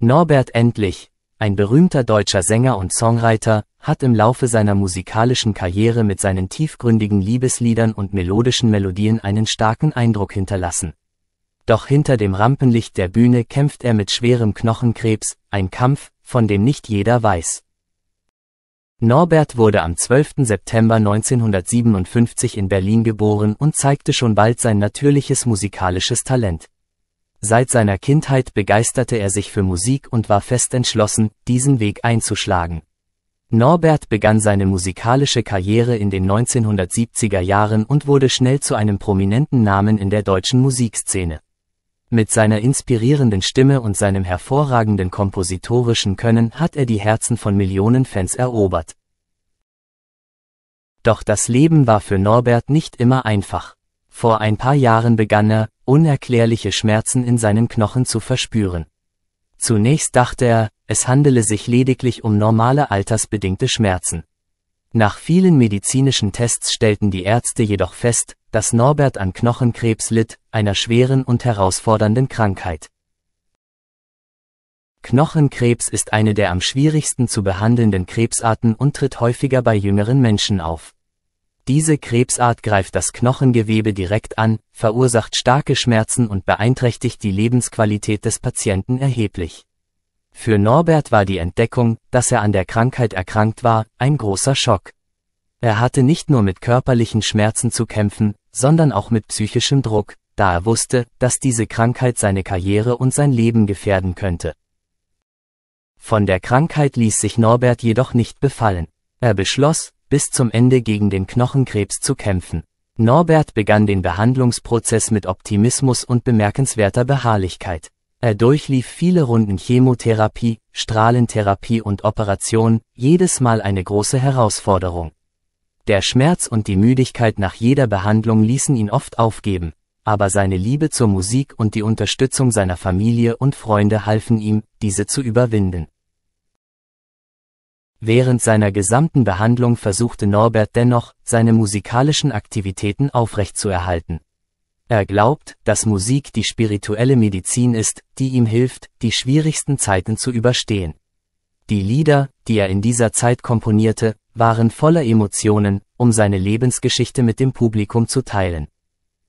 Norbert Endlich, ein berühmter deutscher Sänger und Songwriter, hat im Laufe seiner musikalischen Karriere mit seinen tiefgründigen Liebesliedern und melodischen Melodien einen starken Eindruck hinterlassen. Doch hinter dem Rampenlicht der Bühne kämpft er mit schwerem Knochenkrebs, ein Kampf, von dem nicht jeder weiß. Norbert wurde am 12. September 1957 in Berlin geboren und zeigte schon bald sein natürliches musikalisches Talent. Seit seiner Kindheit begeisterte er sich für Musik und war fest entschlossen, diesen Weg einzuschlagen. Norbert begann seine musikalische Karriere in den 1970er Jahren und wurde schnell zu einem prominenten Namen in der deutschen Musikszene. Mit seiner inspirierenden Stimme und seinem hervorragenden kompositorischen Können hat er die Herzen von Millionen Fans erobert. Doch das Leben war für Norbert nicht immer einfach. Vor ein paar Jahren begann er, unerklärliche Schmerzen in seinen Knochen zu verspüren. Zunächst dachte er, es handele sich lediglich um normale altersbedingte Schmerzen. Nach vielen medizinischen Tests stellten die Ärzte jedoch fest, dass Norbert an Knochenkrebs litt, einer schweren und herausfordernden Krankheit. Knochenkrebs ist eine der am schwierigsten zu behandelnden Krebsarten und tritt häufiger bei jüngeren Menschen auf. Diese Krebsart greift das Knochengewebe direkt an, verursacht starke Schmerzen und beeinträchtigt die Lebensqualität des Patienten erheblich. Für Norbert war die Entdeckung, dass er an der Krankheit erkrankt war, ein großer Schock. Er hatte nicht nur mit körperlichen Schmerzen zu kämpfen, sondern auch mit psychischem Druck, da er wusste, dass diese Krankheit seine Karriere und sein Leben gefährden könnte. Von der Krankheit ließ sich Norbert jedoch nicht befallen. Er beschloss, bis zum Ende gegen den Knochenkrebs zu kämpfen. Norbert begann den Behandlungsprozess mit Optimismus und bemerkenswerter Beharrlichkeit. Er durchlief viele Runden Chemotherapie, Strahlentherapie und Operation, jedes Mal eine große Herausforderung. Der Schmerz und die Müdigkeit nach jeder Behandlung ließen ihn oft aufgeben, aber seine Liebe zur Musik und die Unterstützung seiner Familie und Freunde halfen ihm, diese zu überwinden. Während seiner gesamten Behandlung versuchte Norbert dennoch, seine musikalischen Aktivitäten aufrechtzuerhalten. Er glaubt, dass Musik die spirituelle Medizin ist, die ihm hilft, die schwierigsten Zeiten zu überstehen. Die Lieder, die er in dieser Zeit komponierte, waren voller Emotionen, um seine Lebensgeschichte mit dem Publikum zu teilen.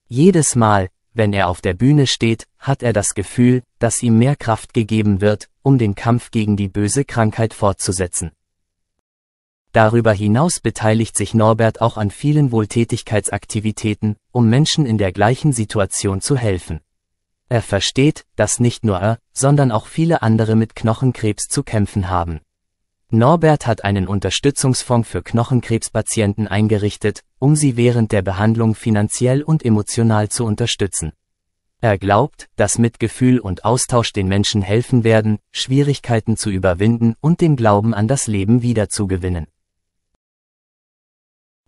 Jedes Mal, wenn er auf der Bühne steht, hat er das Gefühl, dass ihm mehr Kraft gegeben wird, um den Kampf gegen die böse Krankheit fortzusetzen. Darüber hinaus beteiligt sich Norbert auch an vielen Wohltätigkeitsaktivitäten, um Menschen in der gleichen Situation zu helfen. Er versteht, dass nicht nur er, sondern auch viele andere mit Knochenkrebs zu kämpfen haben. Norbert hat einen Unterstützungsfonds für Knochenkrebspatienten eingerichtet, um sie während der Behandlung finanziell und emotional zu unterstützen. Er glaubt, dass Mitgefühl und Austausch den Menschen helfen werden, Schwierigkeiten zu überwinden und den Glauben an das Leben wiederzugewinnen.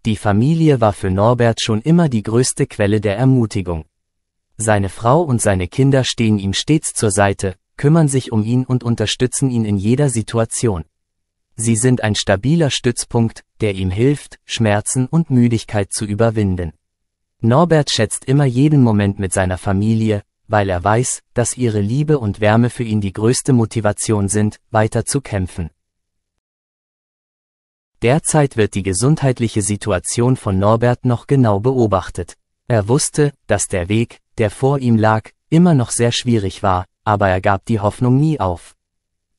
Die Familie war für Norbert schon immer die größte Quelle der Ermutigung. Seine Frau und seine Kinder stehen ihm stets zur Seite, kümmern sich um ihn und unterstützen ihn in jeder Situation. Sie sind ein stabiler Stützpunkt, der ihm hilft, Schmerzen und Müdigkeit zu überwinden. Norbert schätzt immer jeden Moment mit seiner Familie, weil er weiß, dass ihre Liebe und Wärme für ihn die größte Motivation sind, weiter zu kämpfen. Derzeit wird die gesundheitliche Situation von Norbert noch genau beobachtet. Er wusste, dass der Weg, der vor ihm lag, immer noch sehr schwierig war, aber er gab die Hoffnung nie auf.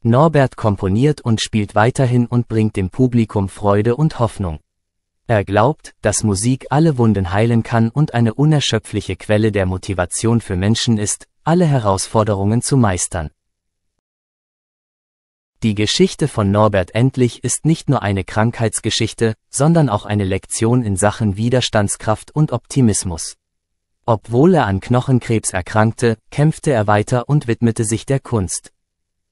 Norbert komponiert und spielt weiterhin und bringt dem Publikum Freude und Hoffnung. Er glaubt, dass Musik alle Wunden heilen kann und eine unerschöpfliche Quelle der Motivation für Menschen ist, alle Herausforderungen zu meistern. Die Geschichte von Norbert Endlich ist nicht nur eine Krankheitsgeschichte, sondern auch eine Lektion in Sachen Widerstandskraft und Optimismus. Obwohl er an Knochenkrebs erkrankte, kämpfte er weiter und widmete sich der Kunst.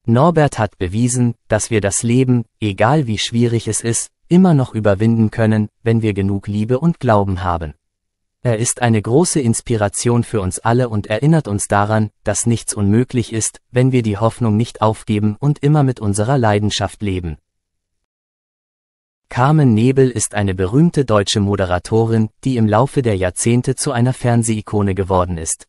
Norbert hat bewiesen, dass wir das Leben, egal wie schwierig es ist, immer noch überwinden können, wenn wir genug Liebe und Glauben haben. Er ist eine große Inspiration für uns alle und erinnert uns daran, dass nichts unmöglich ist, wenn wir die Hoffnung nicht aufgeben und immer mit unserer Leidenschaft leben. Carmen Nebel ist eine berühmte deutsche Moderatorin, die im Laufe der Jahrzehnte zu einer Fernsehikone geworden ist.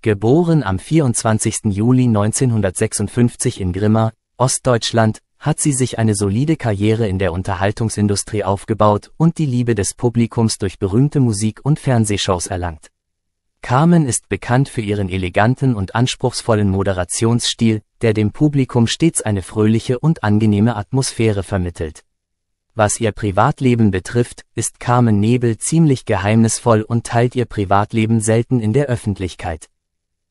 Geboren am 24. Juli 1956 in Grimma, Ostdeutschland, hat sie sich eine solide Karriere in der Unterhaltungsindustrie aufgebaut und die Liebe des Publikums durch berühmte Musik- und Fernsehshows erlangt. Carmen ist bekannt für ihren eleganten und anspruchsvollen Moderationsstil, der dem Publikum stets eine fröhliche und angenehme Atmosphäre vermittelt. Was ihr Privatleben betrifft, ist Carmen Nebel ziemlich geheimnisvoll und teilt ihr Privatleben selten in der Öffentlichkeit.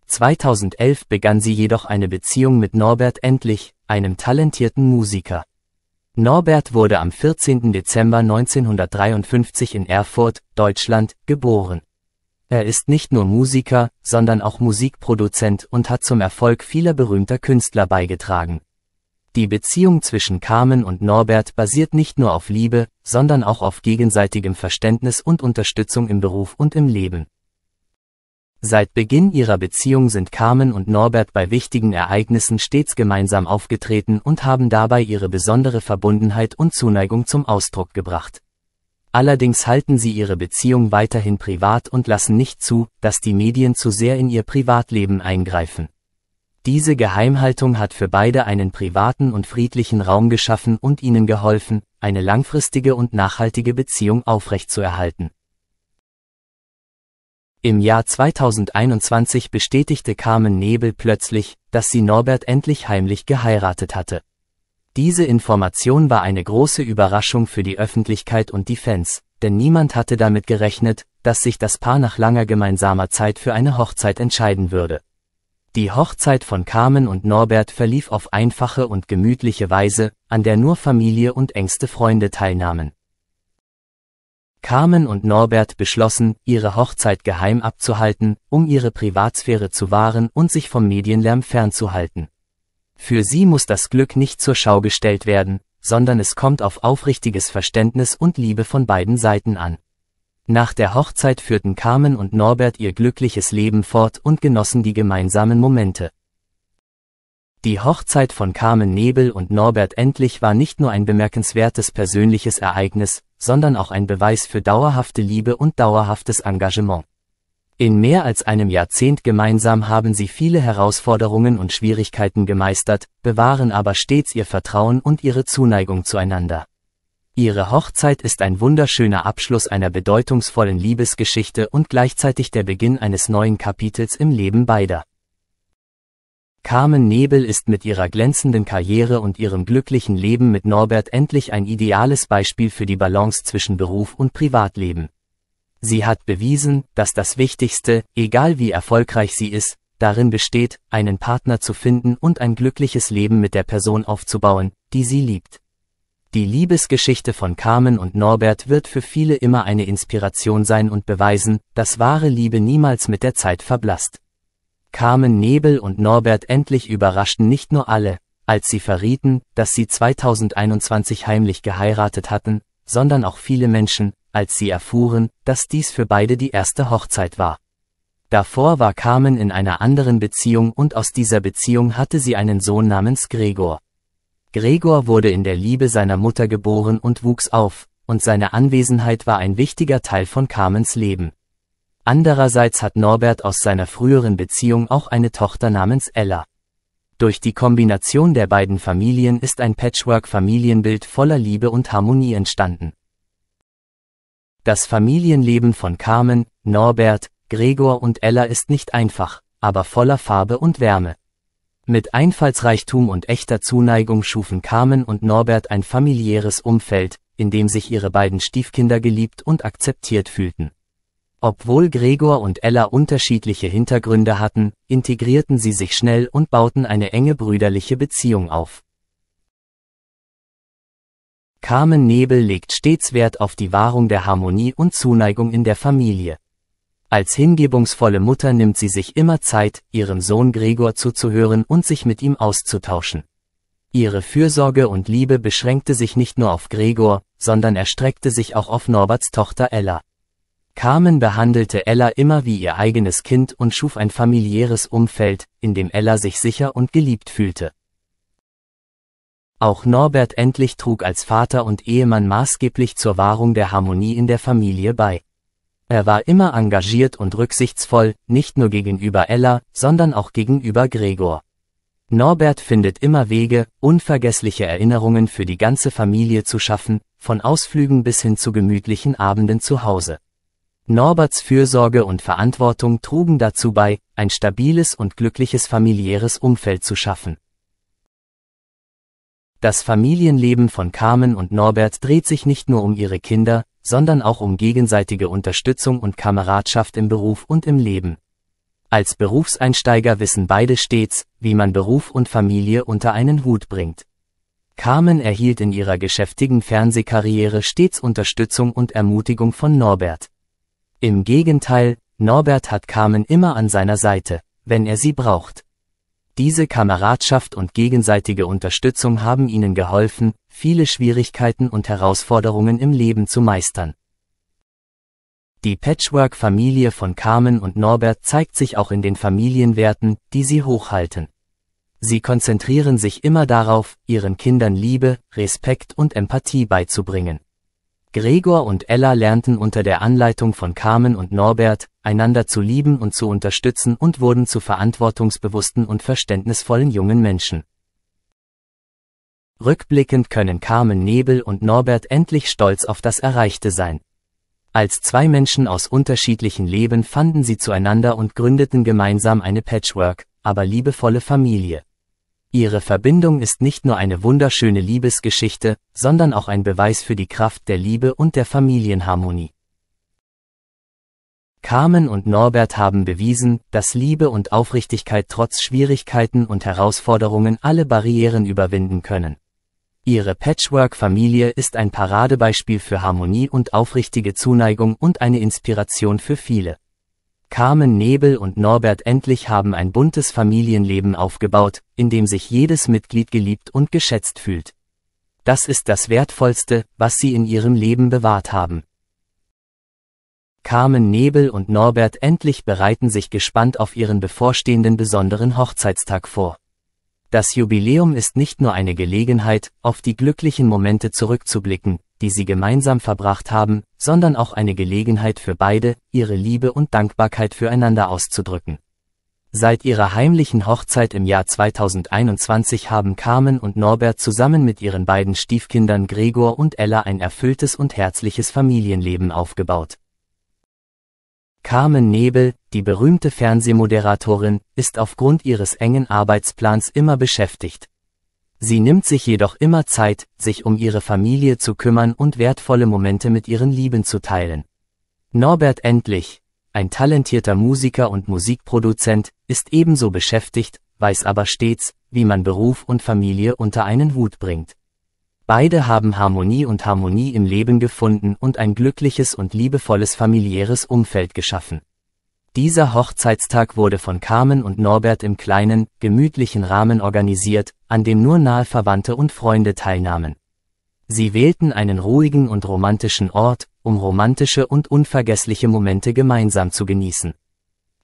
2011 begann sie jedoch eine Beziehung mit Norbert Endlich, einem talentierten Musiker. Norbert wurde am 14. Dezember 1953 in Erfurt, Deutschland, geboren. Er ist nicht nur Musiker, sondern auch Musikproduzent und hat zum Erfolg vieler berühmter Künstler beigetragen. Die Beziehung zwischen Carmen und Norbert basiert nicht nur auf Liebe, sondern auch auf gegenseitigem Verständnis und Unterstützung im Beruf und im Leben. Seit Beginn ihrer Beziehung sind Carmen und Norbert bei wichtigen Ereignissen stets gemeinsam aufgetreten und haben dabei ihre besondere Verbundenheit und Zuneigung zum Ausdruck gebracht. Allerdings halten sie ihre Beziehung weiterhin privat und lassen nicht zu, dass die Medien zu sehr in ihr Privatleben eingreifen. Diese Geheimhaltung hat für beide einen privaten und friedlichen Raum geschaffen und ihnen geholfen, eine langfristige und nachhaltige Beziehung aufrechtzuerhalten. Im Jahr 2021 bestätigte Carmen Nebel plötzlich, dass sie Norbert endlich heimlich geheiratet hatte. Diese Information war eine große Überraschung für die Öffentlichkeit und die Fans, denn niemand hatte damit gerechnet, dass sich das Paar nach langer gemeinsamer Zeit für eine Hochzeit entscheiden würde. Die Hochzeit von Carmen und Norbert verlief auf einfache und gemütliche Weise, an der nur Familie und engste Freunde teilnahmen. Carmen und Norbert beschlossen, ihre Hochzeit geheim abzuhalten, um ihre Privatsphäre zu wahren und sich vom Medienlärm fernzuhalten. Für sie muss das Glück nicht zur Schau gestellt werden, sondern es kommt auf aufrichtiges Verständnis und Liebe von beiden Seiten an. Nach der Hochzeit führten Carmen und Norbert ihr glückliches Leben fort und genossen die gemeinsamen Momente. Die Hochzeit von Carmen Nebel und Norbert Endlich war nicht nur ein bemerkenswertes persönliches Ereignis, sondern auch ein Beweis für dauerhafte Liebe und dauerhaftes Engagement. In mehr als einem Jahrzehnt gemeinsam haben sie viele Herausforderungen und Schwierigkeiten gemeistert, bewahren aber stets ihr Vertrauen und ihre Zuneigung zueinander. Ihre Hochzeit ist ein wunderschöner Abschluss einer bedeutungsvollen Liebesgeschichte und gleichzeitig der Beginn eines neuen Kapitels im Leben beider. Carmen Nebel ist mit ihrer glänzenden Karriere und ihrem glücklichen Leben mit Norbert endlich ein ideales Beispiel für die Balance zwischen Beruf und Privatleben. Sie hat bewiesen, dass das Wichtigste, egal wie erfolgreich sie ist, darin besteht, einen Partner zu finden und ein glückliches Leben mit der Person aufzubauen, die sie liebt. Die Liebesgeschichte von Carmen und Norbert wird für viele immer eine Inspiration sein und beweisen, dass wahre Liebe niemals mit der Zeit verblasst. Carmen Nebel und Norbert Endlich überraschten nicht nur alle, als sie verrieten, dass sie 2021 heimlich geheiratet hatten, sondern auch viele Menschen, als sie erfuhren, dass dies für beide die erste Hochzeit war. Davor war Carmen in einer anderen Beziehung und aus dieser Beziehung hatte sie einen Sohn namens Gregor. Gregor wurde in der Liebe seiner Mutter geboren und wuchs auf, und seine Anwesenheit war ein wichtiger Teil von Carmens Leben. Andererseits hat Norbert aus seiner früheren Beziehung auch eine Tochter namens Ella. Durch die Kombination der beiden Familien ist ein Patchwork-Familienbild voller Liebe und Harmonie entstanden. Das Familienleben von Carmen, Norbert, Gregor und Ella ist nicht einfach, aber voller Farbe und Wärme. Mit Einfallsreichtum und echter Zuneigung schufen Carmen und Norbert ein familiäres Umfeld, in dem sich ihre beiden Stiefkinder geliebt und akzeptiert fühlten. Obwohl Gregor und Ella unterschiedliche Hintergründe hatten, integrierten sie sich schnell und bauten eine enge brüderliche Beziehung auf. Carmen Nebel legt stets Wert auf die Wahrung der Harmonie und Zuneigung in der Familie. Als hingebungsvolle Mutter nimmt sie sich immer Zeit, ihrem Sohn Gregor zuzuhören und sich mit ihm auszutauschen. Ihre Fürsorge und Liebe beschränkte sich nicht nur auf Gregor, sondern erstreckte sich auch auf Norberts Tochter Ella. Carmen behandelte Ella immer wie ihr eigenes Kind und schuf ein familiäres Umfeld, in dem Ella sich sicher und geliebt fühlte. Auch Norbert endlich trug als Vater und Ehemann maßgeblich zur Wahrung der Harmonie in der Familie bei. Er war immer engagiert und rücksichtsvoll, nicht nur gegenüber Ella, sondern auch gegenüber Gregor. Norbert findet immer Wege, unvergessliche Erinnerungen für die ganze Familie zu schaffen, von Ausflügen bis hin zu gemütlichen Abenden zu Hause. Norberts Fürsorge und Verantwortung trugen dazu bei, ein stabiles und glückliches familiäres Umfeld zu schaffen. Das Familienleben von Carmen und Norbert dreht sich nicht nur um ihre Kinder, sondern auch um gegenseitige Unterstützung und Kameradschaft im Beruf und im Leben. Als Berufseinsteiger wissen beide stets, wie man Beruf und Familie unter einen Hut bringt. Carmen erhielt in ihrer geschäftigen Fernsehkarriere stets Unterstützung und Ermutigung von Norbert. Im Gegenteil, Norbert hat Carmen immer an seiner Seite, wenn er sie braucht. Diese Kameradschaft und gegenseitige Unterstützung haben ihnen geholfen, viele Schwierigkeiten und Herausforderungen im Leben zu meistern. Die Patchwork-Familie von Carmen und Norbert zeigt sich auch in den Familienwerten, die sie hochhalten. Sie konzentrieren sich immer darauf, ihren Kindern Liebe, Respekt und Empathie beizubringen. Gregor und Ella lernten unter der Anleitung von Carmen und Norbert, einander zu lieben und zu unterstützen und wurden zu verantwortungsbewussten und verständnisvollen jungen Menschen. Rückblickend können Carmen Nebel und Norbert endlich stolz auf das Erreichte sein. Als zwei Menschen aus unterschiedlichen Leben fanden sie zueinander und gründeten gemeinsam eine Patchwork, aber liebevolle Familie. Ihre Verbindung ist nicht nur eine wunderschöne Liebesgeschichte, sondern auch ein Beweis für die Kraft der Liebe und der Familienharmonie. Carmen und Norbert haben bewiesen, dass Liebe und Aufrichtigkeit trotz Schwierigkeiten und Herausforderungen alle Barrieren überwinden können. Ihre Patchwork-Familie ist ein Paradebeispiel für Harmonie und aufrichtige Zuneigung und eine Inspiration für viele. Carmen Nebel und Norbert Endlich haben ein buntes Familienleben aufgebaut, in dem sich jedes Mitglied geliebt und geschätzt fühlt. Das ist das Wertvollste, was sie in ihrem Leben bewahrt haben. Carmen Nebel und Norbert Endlich bereiten sich gespannt auf ihren bevorstehenden besonderen Hochzeitstag vor. Das Jubiläum ist nicht nur eine Gelegenheit, auf die glücklichen Momente zurückzublicken, die sie gemeinsam verbracht haben, sondern auch eine Gelegenheit für beide, ihre Liebe und Dankbarkeit füreinander auszudrücken. Seit ihrer heimlichen Hochzeit im Jahr 2021 haben Carmen und Norbert zusammen mit ihren beiden Stiefkindern Gregor und Ella ein erfülltes und herzliches Familienleben aufgebaut. Carmen Nebel, die berühmte Fernsehmoderatorin, ist aufgrund ihres engen Arbeitsplans immer beschäftigt. Sie nimmt sich jedoch immer Zeit, sich um ihre Familie zu kümmern und wertvolle Momente mit ihren Lieben zu teilen. Norbert Endlich, ein talentierter Musiker und Musikproduzent, ist ebenso beschäftigt, weiß aber stets, wie man Beruf und Familie unter einen Hut bringt. Beide haben Harmonie und Harmonie im Leben gefunden und ein glückliches und liebevolles familiäres Umfeld geschaffen. Dieser Hochzeitstag wurde von Carmen und Norbert im kleinen, gemütlichen Rahmen organisiert, an dem nur nahe Verwandte und Freunde teilnahmen. Sie wählten einen ruhigen und romantischen Ort, um romantische und unvergessliche Momente gemeinsam zu genießen.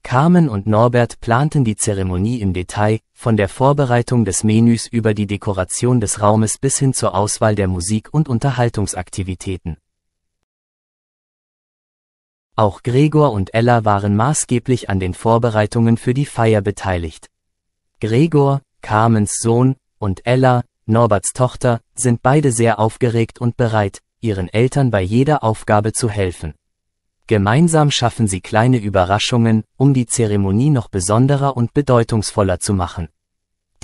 Carmen und Norbert planten die Zeremonie im Detail, von der Vorbereitung des Menüs über die Dekoration des Raumes bis hin zur Auswahl der Musik und Unterhaltungsaktivitäten. Auch Gregor und Ella waren maßgeblich an den Vorbereitungen für die Feier beteiligt. Gregor, Carmens Sohn, und Ella, Norberts Tochter, sind beide sehr aufgeregt und bereit, ihren Eltern bei jeder Aufgabe zu helfen. Gemeinsam schaffen sie kleine Überraschungen, um die Zeremonie noch besonderer und bedeutungsvoller zu machen.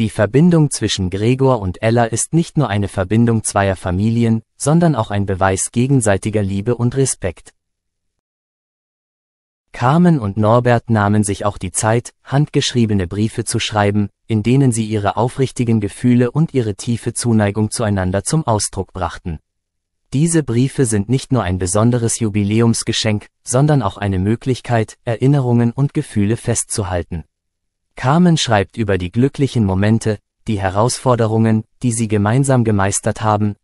Die Verbindung zwischen Gregor und Ella ist nicht nur eine Verbindung zweier Familien, sondern auch ein Beweis gegenseitiger Liebe und Respekt. Carmen und Norbert nahmen sich auch die Zeit, handgeschriebene Briefe zu schreiben, in denen sie ihre aufrichtigen Gefühle und ihre tiefe Zuneigung zueinander zum Ausdruck brachten. Diese Briefe sind nicht nur ein besonderes Jubiläumsgeschenk, sondern auch eine Möglichkeit, Erinnerungen und Gefühle festzuhalten. Carmen schreibt über die glücklichen Momente, die Herausforderungen, die sie gemeinsam gemeistert haben,